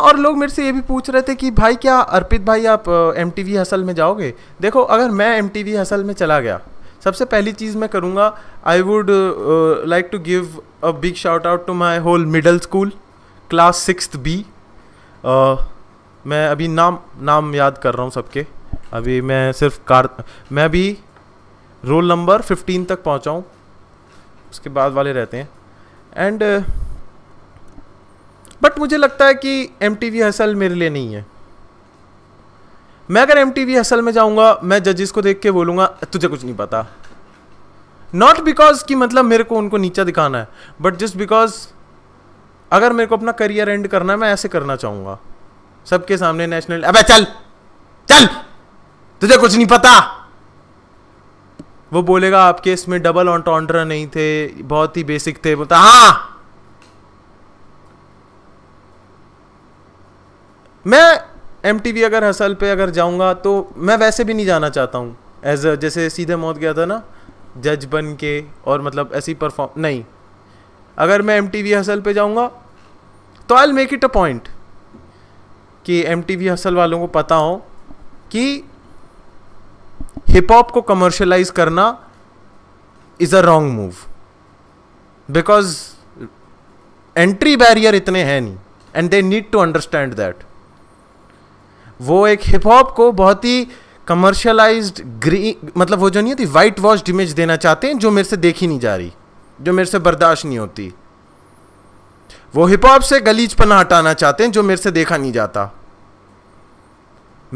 और लोग मेरे से ये भी पूछ रहे थे कि भाई क्या अर्पित भाई आप एम टी हसल में जाओगे देखो अगर मैं एम टी हसल में चला गया सबसे पहली चीज़ मैं करूँगा I would like to give a big shout out to my whole middle school class six B मैं अभी नाम नाम याद कर रहा हूँ सबके अभी मैं सिर्फ कार मैं अभी रोल नंबर फिफ्टीन तक पहुँचाऊँ उसके बाद वाले रहते हैं एंड uh, बट मुझे लगता है कि एम टी वी हसल मेरे लिए नहीं है मैं अगर एम टी वी हसल में जाऊंगा मैं जजेस को देख के बोलूंगा तुझे कुछ नहीं पता नॉट बिकॉज कि मतलब मेरे को उनको नीचा दिखाना है बट जस्ट बिकॉज अगर मेरे को अपना करियर एंड करना है मैं ऐसे करना चाहूंगा सबके सामने नेशनल अबे चल चल तुझे कुछ नहीं पता वो बोलेगा आपके इसमें डबल ऑन नहीं थे बहुत ही बेसिक थे बोलता हाँ मैं एम अगर हसल पे अगर जाऊँगा तो मैं वैसे भी नहीं जाना चाहता हूँ एज अ जैसे सीधे मौत गया था ना जज बन के और मतलब ऐसी परफॉर्म नहीं अगर मैं एम टी वी हसल पर जाऊँगा तो I make it a point कि एम टी वी हसल वालों को पता हो कि हिप हॉप को कमर्शलाइज करना is a wrong move because entry barrier इतने हैं नहीं and they need to understand that वो एक हिप हॉप को बहुत ही कमर्शलाइज्ड ग्रीन मतलब वो जो नहीं होती वाइट वॉश इमेज देना चाहते हैं जो मेरे से देखी नहीं जा रही जो मेरे से बर्दाश्त नहीं होती वो हिप हॉप से पना हटाना चाहते हैं जो मेरे से देखा नहीं जाता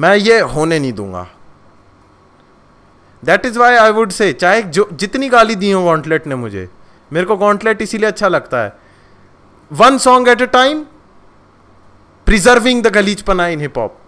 मैं ये होने नहीं दूंगा that is why I would say चाहे जो जितनी गाली दी हो गॉन्टलेट ने मुझे मेरे को गॉन्टलेट इसीलिए अच्छा लगता है one song at a time preserving the गलीज पना इन हिप हॉप